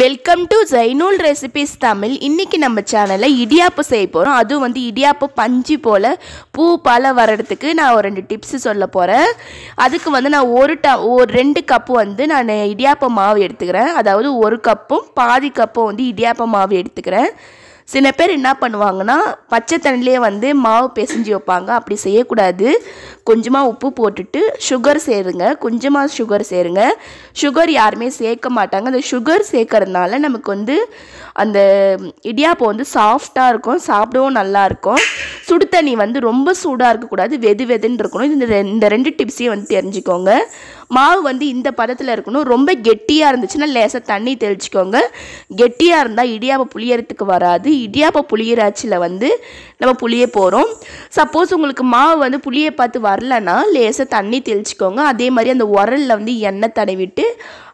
welcome to Zainul recipes Tamil இன்றைக்கி நம்ம சேனலில் இடியாப்பம் செய்ய போகிறோம் அதுவும் வந்து இடியாப்பம் பஞ்சு போல் பூ பல வர்றதுக்கு நான் ஒரு ரெண்டு டிப்ஸு சொல்ல போகிறேன் அதுக்கு வந்து நான் ஒரு ட ஒரு ரெண்டு கப்பு வந்து நான் இடியாப்பம் மாவு எடுத்துக்கிறேன் அதாவது ஒரு கப்பும் பாதி கப்பும் வந்து இடியாப்பம் மாவு எடுத்துக்கிறேன் சில பேர் என்ன பண்ணுவாங்கன்னா பச்சை தண்ணிலே வந்து மாவு பிசைஞ்சு வைப்பாங்க அப்படி செய்யக்கூடாது கொஞ்சமாக உப்பு போட்டுட்டு சுகர் சேருங்க கொஞ்சமாக சுகர் சேருங்க சுகர் யாருமே சேர்க்க மாட்டாங்க அந்த சுகர் சேர்க்கறதுனால நமக்கு வந்து அந்த இடியாப்பம் வந்து சாஃப்டாக இருக்கும் சாப்பிடவும் நல்லாயிருக்கும் சுடு தண்ணி வந்து ரொம்ப சூடாக இருக்கக்கூடாது வெது வெதுன்னு இருக்கணும் இந்த இந்த ரெண்டு டிப்ஸையும் வந்து தெரிஞ்சுக்கோங்க மாவு வந்து இந்த பதத்தில் இருக்கணும் ரொம்ப கெட்டியாக இருந்துச்சுன்னா லேசாக தண்ணி தெளிச்சுக்கோங்க கெட்டியாக இருந்தால் இடியாப்பை புளியறதுக்கு வராது இடியாப்பை புளியராச்சியில் வந்து நம்ம புளிய போகிறோம் சப்போஸ் உங்களுக்கு மாவு வந்து புளியை பார்த்து வரலன்னா லேசாக தண்ணி தெளிச்சுக்கோங்க அதே மாதிரி அந்த உரலில் வந்து எண்ணெய் தடவிட்டு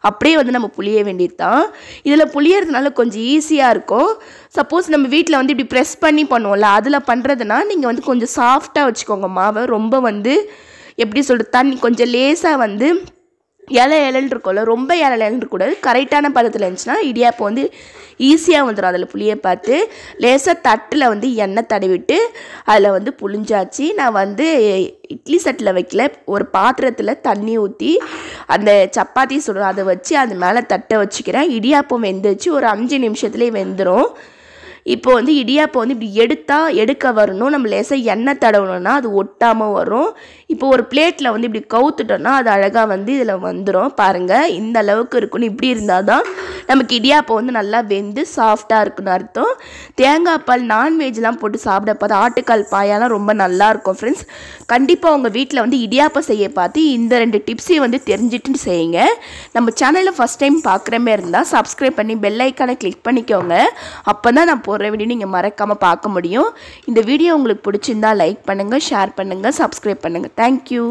அப்படியே வந்து நம்ம புளிய வேண்டியது தான் இதில் புளியறதுனால கொஞ்சம் ஈஸியாக இருக்கும் சப்போஸ் நம்ம வீட்டில் வந்து இப்படி ப்ரெஸ் பண்ணி பண்ணுவோம்ல அதில் பண்ணுறதுனா நீங்கள் வந்து கொஞ்சம் சாஃப்டாக வச்சுக்கோங்க மாவை ரொம்ப வந்து எப்படி சொல்கிறது தண்ணி கொஞ்சம் லேசாக வந்து இலை இலன்னு இருக்கும்ல ரொம்ப இலை இலன்னு இருக்கக்கூடாது கரெக்டான பதத்தில் இருந்துச்சுன்னா இடியாப்பம் வந்து ஈஸியாக வந்துடும் அதில் புளியை பார்த்து லேசாக தட்டில் வந்து எண்ணெய் தடவிட்டு அதில் வந்து புளிஞ்சாச்சு நான் வந்து இட்லி சட்டில் வைக்கல ஒரு பாத்திரத்தில் தண்ணி ஊற்றி அந்த சப்பாத்தி சொல்கிறோம் அதை வச்சு அது மேலே தட்டை வச்சுக்கிறேன் இடியாப்பம் வெந்துச்சு ஒரு அஞ்சு நிமிஷத்துலேயே வெந்துடும் இப்போ வந்து இடியாப்பை வந்து இப்படி எடுத்தால் எடுக்க வரணும் நம்ம லேசாக எண்ணெய் தடவணும்னா அது ஒட்டாமல் வரும் இப்போ ஒரு பிளேட்டில் வந்து இப்படி கவுத்துட்டோன்னா அது அழகாக வந்து இதில் வந்துடும் பாருங்கள் இந்த அளவுக்கு இருக்கணும் இப்படி இருந்தால் தான் நமக்கு இடியாப்பம் வந்து நல்லா வெந்து சாஃப்டாக இருக்குன்னு அர்த்தம் தேங்காய் பால் நான்வெஜ்லாம் போட்டு சாப்பிடப்போ அது ஆட்டுக்கால் பாயாலாம் ரொம்ப நல்லாயிருக்கும் ஃப்ரெண்ட்ஸ் கண்டிப்பாக உங்கள் வீட்டில் வந்து இடியாப்பம் செய்ய பார்த்து இந்த ரெண்டு டிப்ஸையும் வந்து தெரிஞ்சிட்டு செய்யுங்க நம்ம சேனலில் ஃபஸ்ட் டைம் பார்க்குற மாதிரி இருந்தால் சப்ஸ்கிரைப் பண்ணி பெல் ஐக்கானை கிளிக் பண்ணிக்கோங்க அப்போ தான் நான் போடுற வீடியோ நீங்கள் மறக்காமல் பார்க்க முடியும் இந்த வீடியோ உங்களுக்கு பிடிச்சிருந்தால் லைக் பண்ணுங்கள் ஷேர் பண்ணுங்கள் சப்ஸ்கிரைப் பண்ணுங்கள் தேங்க்யூ